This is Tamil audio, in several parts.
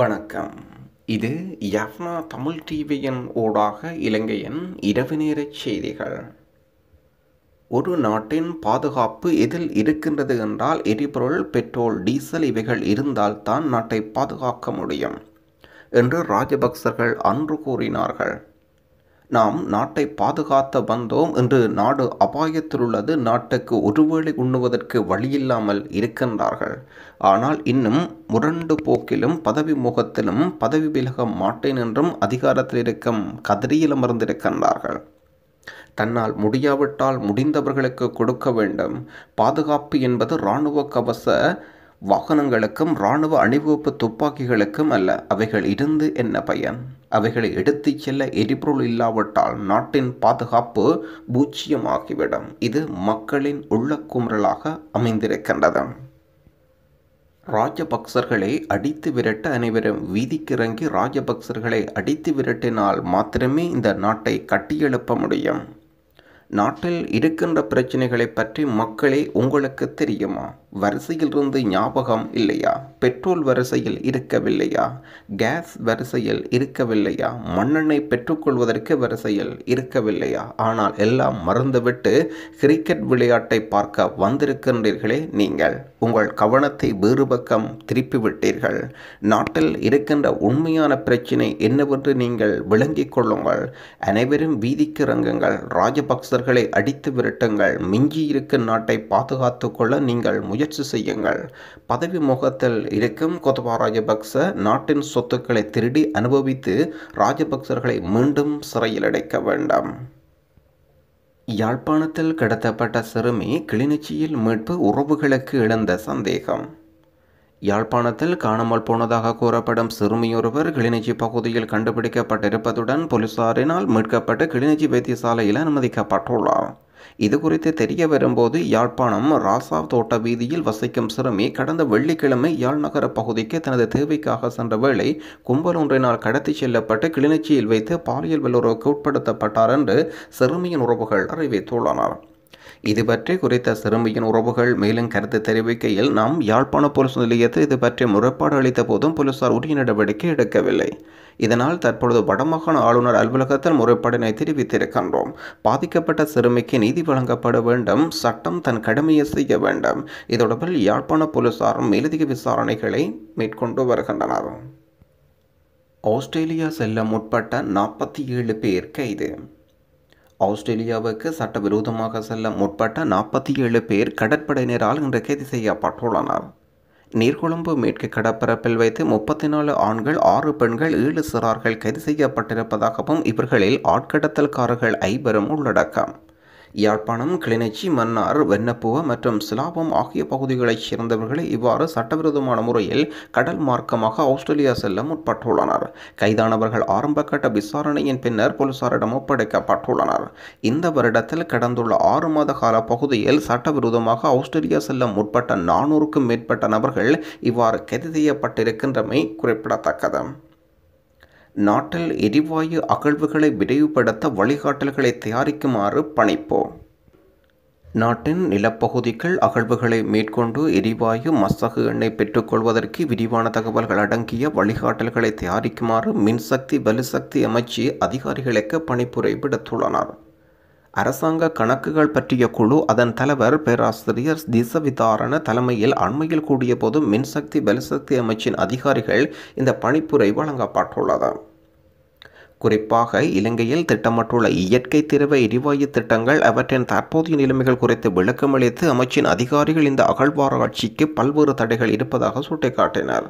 வணக்கம் இது யாப்னா தமிழ் டிவியின் ஊடாக இலங்கையின் இரவு நேர செய்திகள் ஒரு நாட்டின் பாதுகாப்பு எதில் இருக்கின்றது என்றால் எரிபொருள் பெட்ரோல் டீசல் இவைகள் இருந்தால் தான் நாட்டை பாதுகாக்க முடியும் என்று ராஜபக்சர்கள் அன்று கூறினார்கள் நாம் நாட்டை பாதுகாத்த வந்தோம் என்று நாடு அபாயத்தில் உள்ளது நாட்டுக்கு ஒருவேளை உண்ணுவதற்கு வழியில்லாமல் இருக்கின்றார்கள் ஆனால் இன்னும் முரண்டு போக்கிலும் பதவி முகத்திலும் பதவி விலக மாட்டேன் என்றும் அதிகாரத்தில் இருக்கும் கதிரியில் அமர்ந்திருக்கின்றார்கள் தன்னால் முடியாவிட்டால் முடிந்தவர்களுக்கு கொடுக்க வேண்டும் பாதுகாப்பு என்பது இராணுவ கவச வாகனங்களுக்கும் இராணுவ அணிவகுப்பு துப்பாக்கிகளுக்கும் அல்ல அவைகள் இருந்து என்ன பயன் அவைகளை எடுத்துச் செல்ல எரிபொருள் இல்லாவிட்டால் நாட்டின் பாதுகாப்பு பூச்சியமாகிவிடும் இது மக்களின் உள்ள குமுறலாக அமைந்திருக்கின்றது ராஜபக்சர்களை அடித்து விரட்ட அனைவரும் வீதிக்கிறங்கி ராஜபக்சர்களை அடித்து விரட்டினால் மாத்திரமே இந்த நாட்டை கட்டியெழுப்ப முடியும் நாட்டில் இருக்கின்ற பிரச்சனைகளை பற்றி மக்களே உங்களுக்கு தெரியுமா வரிசையில் இருந்து ஞாபகம் இல்லையா பெட்ரோல் வரிசையில் இருக்கவில்லையா கேஸ் வரிசையில் இருக்கவில்லையா மண்ணெண்ணை பெற்றுக்கொள்வதற்கு வரிசையில் இருக்கவில்லையா ஆனால் எல்லாம் மறந்துவிட்டு கிரிக்கெட் விளையாட்டை பார்க்க வந்திருக்கின்றீர்களே நீங்கள் உங்கள் கவனத்தை வேறு பக்கம் திருப்பிவிட்டீர்கள் நாட்டில் இருக்கின்ற உண்மையான பிரச்சினை என்னவென்று நீங்கள் விளங்கிக் கொள்ளுங்கள் அனைவரும் வீதிக்கு இறங்குங்கள் ராஜபக்சர்களை அடித்து விரட்டுங்கள் மிஞ்சி இருக்கும் நாட்டை பாதுகாத்து கொள்ள நீங்கள் முயற்சி செய்யுங்கள் பதவி முகத்தில் இருக்கும் கோத்தபா ராஜபக்ச நாட்டின் சொத்துக்களை திருடி அனுபவித்து ராஜபக்சர்களை மீண்டும் சிறையில் அடைக்க வேண்டாம் யாழ்ப்பாணத்தில் கடத்தப்பட்ட சிறுமி கிளிநொச்சியில் மீட்பு உறவுகளுக்கு இழந்த சந்தேகம் யாழ்ப்பாணத்தில் காணாமல் போனதாக கூறப்படும் சிறுமியொருவர் கிளிநொச்சி பகுதியில் கண்டுபிடிக்கப்பட்டிருப்பதுடன் போலீசாரினால் மீட்கப்பட்டு கிளிநொச்சி வைத்தியசாலையில் அனுமதிக்கப்பட்டுள்ளார் இது குறித்து தெரிய வரும்போது யாழ்ப்பாணம் ராசா தோட்ட வீதியில் வசிக்கும் சிறுமி கடந்த வெள்ளிக்கிழமை யாழ் நகர பகுதிக்கு தனது தேவைக்காக சென்ற வேளை கும்பல் ஒன்றினால் கடத்தி செல்லப்பட்டு கிளிநொச்சியில் வைத்து பாலியல் வல்லுறவுக்கு உட்படுத்தப்பட்டார் என்று சிறுமியின் உறவுகள் அறிவித்துள்ளனர் இது பற்றி குறித்த சிறுமியின் உறவுகள் மேலும் கருத்து தெரிவிக்கையில் நாம் யாழ்ப்பாண போலீஸ் நிலையத்தில் இது பற்றி முறைப்பாடு அளித்த போதும் போலீசார் உரிய நடவடிக்கை எடுக்கவில்லை இதனால் தற்பொழுது வடமாகாண ஆளுநர் அலுவலகத்தில் முறைப்பாடினை தெரிவித்திருக்கின்றோம் பாதிக்கப்பட்ட சிறுமிக்கு நீதி வழங்கப்பட வேண்டும் சட்டம் தன் கடமையை செய்ய வேண்டும் இதொடர்பில் யாழ்ப்பாண போலீசாரும் மேலதிக விசாரணைகளை மேற்கொண்டு வருகின்றனர் ஆஸ்திரேலியா செல்ல முற்பட்ட நாற்பத்தி ஏழு பேர் கைது ஆஸ்திரேலியாவுக்கு சட்டவிரோதமாக செல்ல முற்பட்ட நாற்பத்தி ஏழு பேர் கடற்படையினரால் இன்று கைது செய்யப்பட்டுள்ளனர் நீர்கொழும்பு மேற்கு கடற்பரப்பில் வைத்து முப்பத்தி நாலு ஆண்கள் ஆறு பெண்கள் ஏழு சிறார்கள் கைது செய்யப்பட்டிருப்பதாகவும் இவர்களில் ஆட்கடத்தல்காரர்கள் ஐவரும் உள்ளடக்கம் யாழ்ப்பாணம் கிளிநொச்சி மன்னார் வெண்ணப்புவ மற்றும் சிலாபம் ஆகிய பகுதிகளைச் சேர்ந்தவர்களை இவ்வாறு சட்டவிரோதமான முறையில் கடல் மார்க்கமாக ஆஸ்திரேலியா செல்ல முற்பட்டுள்ளனர் கைதானவர்கள் ஆரம்ப கட்ட விசாரணையின் பின்னர் போலீசாரிடம் ஒப்படைக்கப்பட்டுள்ளனர் இந்த வருடத்தில் கடந்துள்ள ஆறு மாத கால பகுதியில் சட்டவிரோதமாக ஆஸ்திரேலியா செல்ல முற்பட்ட நானூறுக்கும் மேற்பட்ட நபர்கள் இவ்வாறு கைது செய்யப்பட்டிருக்கின்றமை குறிப்பிடத்தக்கது நாட்டில் எரிவாயு அகழ்வுகளை விரைவுபடுத்த வழிகாட்டல்களை தயாரிக்குமாறு பணிப்போம் நாட்டின் நிலப்பகுதிகள் அகழ்வுகளை மேற்கொண்டு எரிவாயு மசகு எண்ணெய் பெற்றுக்கொள்வதற்கு விரிவான தகவல்கள் அடங்கிய வழிகாட்டல்களை தயாரிக்குமாறு மின்சக்தி வலுசக்தி அமைச்சு அதிகாரிகளுக்கு பணிப்புரை விடுத்துள்ளனர் அரசாங்க கணக்குகள் பற்றிய குழு அதன் தலைவர் பேராசிரியர் திசவிதாரண தலைமையில் அண்மையில் கூடிய போது மின்சக்தி பலசக்தி அமைச்சின் அதிகாரிகள் இந்த பணிப்புரை வழங்கப்பட்டுள்ளது குறிப்பாக இலங்கையில் திட்டமிட்டுள்ள இயற்கை திரவ எரிவாயு திட்டங்கள் அவற்றின் தற்போதைய நிலைமைகள் குறித்து விளக்கமளித்து அமைச்சின் அதிகாரிகள் இந்த அகழ்வாராய்ச்சிக்கு பல்வேறு தடைகள் இருப்பதாக சுட்டிக்காட்டினர்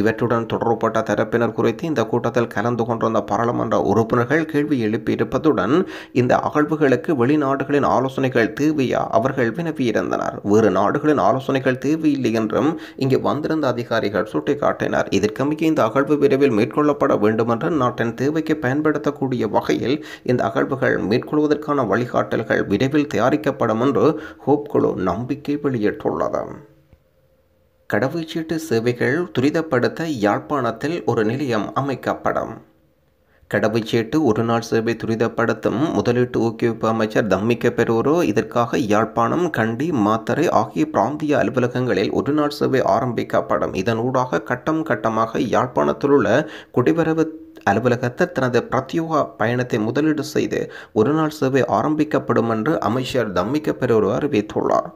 இவற்றுடன் தொடர்பட்ட தரப்பினர் குறித்து இந்த கூட்டத்தில் கலந்து கொண்டிருந்த பாராளுமன்ற உறுப்பினர்கள் கேள்வி எழுப்பியிருப்பதுடன் இந்த அகழ்வுகளுக்கு வெளிநாடுகளின் ஆலோசனைகள் தேவையா அவர்கள் வினவியிருந்தனர் வேறு நாடுகளின் ஆலோசனைகள் தேவையில்லை என்றும் இங்கு வந்திருந்த அதிகாரிகள் சுட்டிக்காட்டினர் இதற்கமைய இந்த அகழ்வு விரைவில் மேற்கொள்ளப்பட வேண்டும் என்று நாட்டின் தேவைக்கு பயன்படுத்தக்கூடிய வகையில் இந்த அகழ்வுகள் மேற்கொள்வதற்கான வழிகாட்டல்கள் விரைவில் தயாரிக்கப்படும் என்று ஹோப் குழு நம்பிக்கை வெளியிட்டுள்ளது கடவுச்சீட்டு சேவைகள் துரிதப்படுத்த யாழ்ப்பாணத்தில் ஒரு நிலையம் அமைக்கப்படும் கடவுச்சீட்டு ஒரு நாள் சேவை துரிதப்படுத்தும் முதலீட்டு ஊக்குவிப்பு அமைச்சர் தம்மிக்க பெறுவரோ இதற்காக யாழ்ப்பாணம் கண்டி மாத்தரை ஆகிய பிராந்திய அலுவலகங்களில் ஒரு நாள் சேவை ஆரம்பிக்கப்படும் இதனூடாக கட்டம் கட்டமாக யாழ்ப்பாணத்தில் உள்ள குடிவரவு அலுவலகத்தை தனது பிரத்யோக பயணத்தை முதலீடு செய்து ஒரு நாள் சேவை ஆரம்பிக்கப்படும் என்று அமைச்சர் தம்மிக்க பெறுவரோ அறிவித்துள்ளார்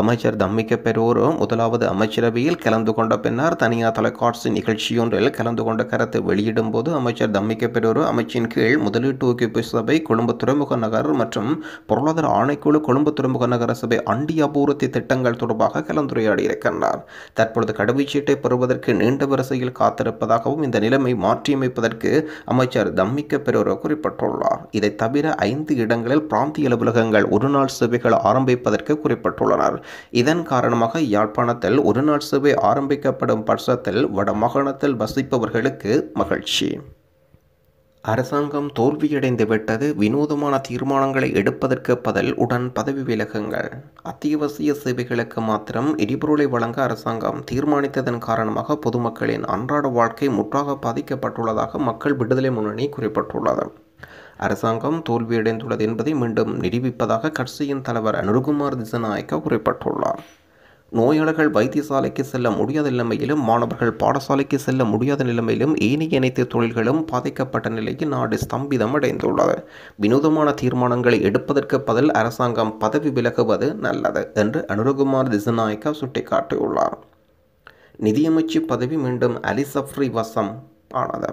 அமைச்சர் தம்மிக்க பெரோரும் முதலாவது அமைச்சரவையில் கலந்து கொண்ட பின்னர் தனியார் தொலைக்காட்சி நிகழ்ச்சியொன்றில் கலந்து கொண்ட கருத்தை வெளியிடும் போது அமைச்சர் தம்மிக்க பெரோரு அமைச்சின் கீழ் முதலீட்டு ஒக்கிப்பு சபை கொழும்பு துறைமுக நகர் மற்றும் பொருளாதார ஆணைக்குழு கொழும்பு துறைமுக நகர சபை அண்டி அபூர்த்தி திட்டங்கள் தொடர்பாக கலந்துரையாடி இருக்கின்றார் தற்பொழுது கடவுச்சீட்டை பெறுவதற்கு நீண்ட வரிசையில் காத்திருப்பதாகவும் இந்த நிலைமை மாற்றியமைப்பதற்கு அமைச்சர் தம்மிக்க பெரோரு குறிப்பிட்டுள்ளார் இதை தவிர ஐந்து இடங்களில் பிராந்திய அலுவலகங்கள் ஒருநாள் சேவைகள் ஆரம்பிப்பதற்கு குறிப்பிட்டுள்ளனர் கூறினார் இதன் காரணமாக யாழ்ப்பாணத்தில் ஒருநாள் சேவை ஆரம்பிக்கப்படும் பட்சத்தில் வடமாகாணத்தில் வசிப்பவர்களுக்கு மகிழ்ச்சி அரசாங்கம் தோல்வியடைந்து விட்டது வினோதமான தீர்மானங்களை எடுப்பதற்கு பதில் உடன் பதவி விலகுங்கள் அத்தியாவசிய சேவைகளுக்கு மாத்திரம் எரிபொருளை வழங்க அரசாங்கம் தீர்மானித்ததன் காரணமாக பொதுமக்களின் அன்றாட வாழ்க்கை முற்றாக பாதிக்கப்பட்டுள்ளதாக மக்கள் விடுதலை முன்னணி குறிப்பிட்டுள்ளது அரசாங்கம் தோல்வியடைந்துள்ளது என்பதை மீண்டும் நிரூபிப்பதாக கட்சியின் தலைவர் அனுருகுமார் திசநாயக்க குறிப்பிட்டுள்ளார் நோயாளர்கள் வைத்தியசாலைக்கு செல்ல முடியாத நிலைமையிலும் மாணவர்கள் பாடசாலைக்கு செல்ல முடியாத நிலைமையிலும் ஏனைய அனைத்து தொழில்களும் பாதிக்கப்பட்ட நிலையில் நாடு ஸ்தம்பிதம் அடைந்துள்ளது வினோதமான தீர்மானங்களை எடுப்பதற்கு பதில் அரசாங்கம் பதவி விலகுவது நல்லது என்று அனுருகுமார் திசநாயக்கா சுட்டிக்காட்டியுள்ளார் நிதியமைச்சு பதவி மீண்டும் அலிசப்ரி வசம் ஆனது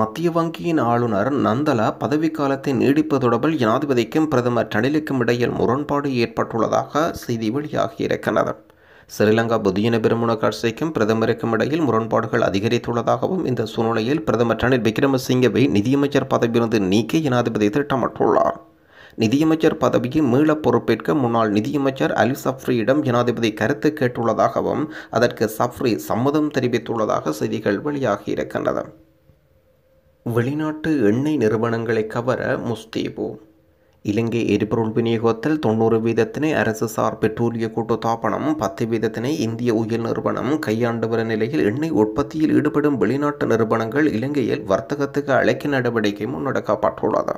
மத்திய வங்கியின் ஆளுநர் நந்தலா பதவிக்காலத்தை நீடிப்பது தொடர்பில் ஜனாதிபதிக்கும் பிரதமர் டனிலுக்கும் இடையில் முரண்பாடு ஏற்பட்டுள்ளதாக செய்தி வெளியாகியிருக்கின்றது ஸ்ரீலங்கா புதியன பெருமுன கட்சிக்கும் பிரதமருக்கும் இடையில் முரண்பாடுகள் அதிகரித்துள்ளதாகவும் இந்த சூழ்நிலையில் பிரதமர் ரணில் விக்ரமசிங்கவை நிதியமைச்சர் பதவியிலிருந்து நீக்கி ஜனாதிபதி திட்டமிட்டுள்ளார் நிதியமைச்சர் பதவியை மீள பொறுப்பேற்க முன்னாள் நிதியமைச்சர் அலி சஃப்ரியிடம் ஜனாதிபதி கருத்து கேட்டுள்ளதாகவும் அதற்கு சஃப்ரி சம்மதம் தெரிவித்துள்ளதாக செய்திகள் வெளியாகியிருக்கின்றன வெளிநாட்டு எண்ணெய் நிறுவனங்களை கவர முஸ்தீபு இலங்கை எரிபொருள் விநியோகத்தில் தொண்ணூறு வீதத்தினை அரசு சார் பெட்ரோலிய கூட்டுத்தாபனம் பத்து வீதத்தினை இந்திய உயர் நிறுவனம் கையாண்டு வரும் நிலையில் எண்ணெய் உற்பத்தியில் ஈடுபடும் வெளிநாட்டு நிறுவனங்கள் இலங்கையில் வர்த்தகத்துக்கு அழைக்க நடவடிக்கை முன்னெடுக்கப்பட்டுள்ளது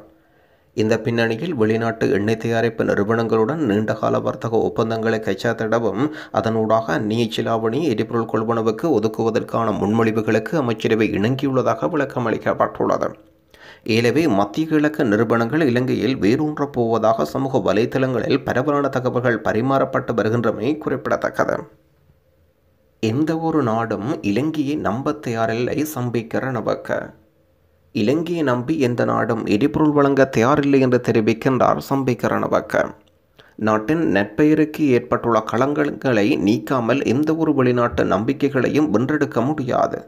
இந்த பின்னணியில் வெளிநாட்டு எண்ணெய் தயாரிப்பு நிறுவனங்களுடன் நீண்டகால வர்த்தக ஒப்பந்தங்களை கைச்சாத்திடவும் அதனூடாக நீச்சிலாவணி எரிபொருள் கொள்வனவுக்கு ஒதுக்குவதற்கான முன்மொழிவுகளுக்கு அமைச்சரவை இணங்கியுள்ளதாக விளக்கம் அளிக்கப்பட்டுள்ளது ஏலவே மத்திய கிழக்கு நிறுவனங்கள் இலங்கையில் வேரூன்றப் போவதாக சமூக வலைதளங்களில் பரவலான தகவல்கள் பரிமாறப்பட்டு வருகின்றமை குறிப்பிடத்தக்கது எந்த ஒரு நாடும் இலங்கையை நம்ப தயாரில்லை சம்பிக்கிற நபக்க இலங்கையை நம்பி எந்த நாடும் எரிபொருள் வழங்க தயாரில்லை என்று தெரிவிக்கின்றார் சம்பிக்க ரணவக்க நாட்டின் நெற்பெயருக்கு ஏற்பட்டுள்ள களங்களை நீக்காமல் எந்த ஒரு வெளிநாட்டு நம்பிக்கைகளையும் வென்றெடுக்க முடியாது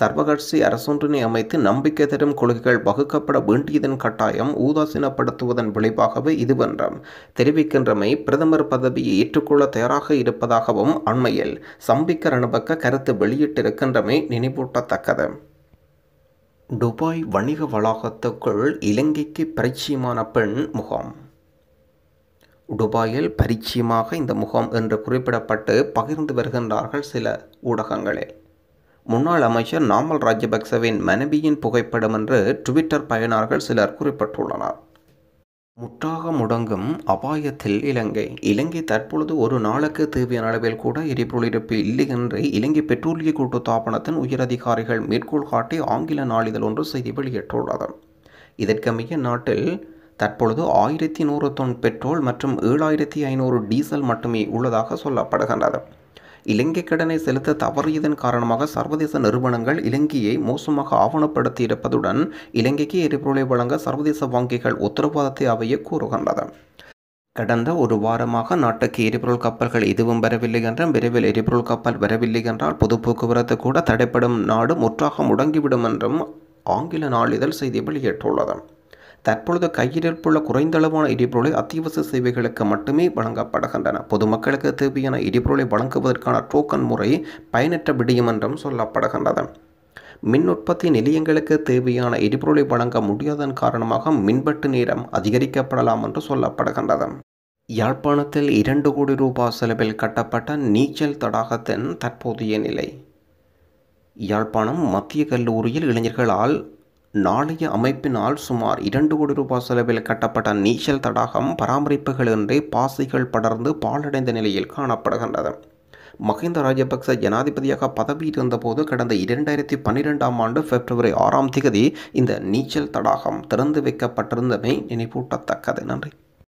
சர்வகட்சி அரசொன்றினை அமைத்து நம்பிக்கை தரும் கொள்கைகள் வகுக்கப்பட வேண்டியதன் கட்டாயம் ஊதாசீனப்படுத்துவதன் விளைவாகவே இதுவென்றும் தெரிவிக்கின்றமை பிரதமர் பதவியை ஏற்றுக்கொள்ள தயாராக இருப்பதாகவும் அண்மையில் சம்பிக்க ரணபக்க கருத்து வெளியிட்டிருக்கின்றமை நினைவூட்டத்தக்கது டுபாய் வணிக வளாகத்துக்குள் இலங்கைக்கு பரிச்சயமான பெண் முகாம் டுபாயில் பரிச்சயமாக இந்த முகாம் என்று குறிப்பிடப்பட்டு பகிர்ந்து வருகின்றார்கள் சில ஊடகங்களில் முன்னாள் அமைச்சர் நாமல் ராஜபக்சவின் மனைவியின் புகைப்படம் என்று ட்விட்டர் பயனர்கள் சிலர் குறிப்பிட்டுள்ளனர் முற்றாக முடங்கும் அபாயத்தில் இலங்கை இலங்கை தற்பொழுது ஒரு நாளுக்கு தேவையான அளவில் கூட எரிபொருள் இருப்பு இல்லை என்று இலங்கை பெட்ரோலிய கூட்டுத்தாபனத்தின் உயரதிகாரிகள் மேற்கோள் காட்டி ஆங்கில நாளிதழ் ஒன்று செய்தி வெளியிட்டுள்ளது இதற்கமைய நாட்டில் தற்பொழுது ஆயிரத்தி நூறு தொன் பெட்ரோல் மற்றும் ஏழாயிரத்தி ஐநூறு டீசல் மட்டுமே உள்ளதாக சொல்லப்படுகின்றது இலங்கை கடனை செலுத்த தவறியதன் காரணமாக சர்வதேச நிறுவனங்கள் இலங்கையை மோசமாக ஆவணப்படுத்தியிருப்பதுடன் இலங்கைக்கு எரிபொருளை வழங்க சர்வதேச வங்கிகள் உத்தரவாதத்தை அவையே கூறுகின்றன கடந்த ஒரு வாரமாக நாட்டுக்கு எரிபொருள் கப்பல்கள் எதுவும் வரவில்லை என்றும் விரைவில் எரிபொருள் கப்பல் வரவில்லை என்றால் பொது போக்குவரத்து கூட தடைப்படும் நாடு முற்றாக முடங்கிவிடும் என்றும் ஆங்கில நாளிதழ் செய்தி வெளியிட்டுள்ளது தற்பொழுது கையிருப்புள்ள குறைந்தளவான எரிபொருளை அத்தியாவசிய சேவைகளுக்கு மட்டுமே வழங்கப்படுகின்றன பொதுமக்களுக்கு தேவையான எரிபொருளை வழங்குவதற்கான டோக்கன் முறை பயனற்ற விடியும் என்றும் சொல்லப்படுகின்றது மின் உற்பத்தி நிலையங்களுக்கு தேவையான எரிபொருளை வழங்க முடியாதன் காரணமாக மின்பட்டு நேரம் அதிகரிக்கப்படலாம் என்று சொல்லப்படுகின்றது யாழ்ப்பாணத்தில் இரண்டு கோடி ரூபாய் செலவில் கட்டப்பட்ட நீச்சல் தடாகத்தின் தற்போதைய நிலை யாழ்ப்பாணம் மத்திய கல்லூரியில் இளைஞர்களால் நாளைய அமைப்பினால் சுமார் இரண்டு கோடி ரூபாய் செலவில் கட்டப்பட்ட நீச்சல் தடாகம் பராமரிப்புகளின்றி பாசிகள் படர்ந்து பாலடைந்த நிலையில் காணப்படுகின்றது மகிந்த ராஜபக்ச ஜனாதிபதியாக பதவியில் இருந்தபோது கடந்த இரண்டாயிரத்தி பன்னிரெண்டாம் ஆண்டு பிப்ரவரி ஆறாம் தேதி இந்த நீச்சல் தடாகம் திறந்து வைக்கப்பட்டிருந்தமை நினைவூட்டத்தக்கது நன்றி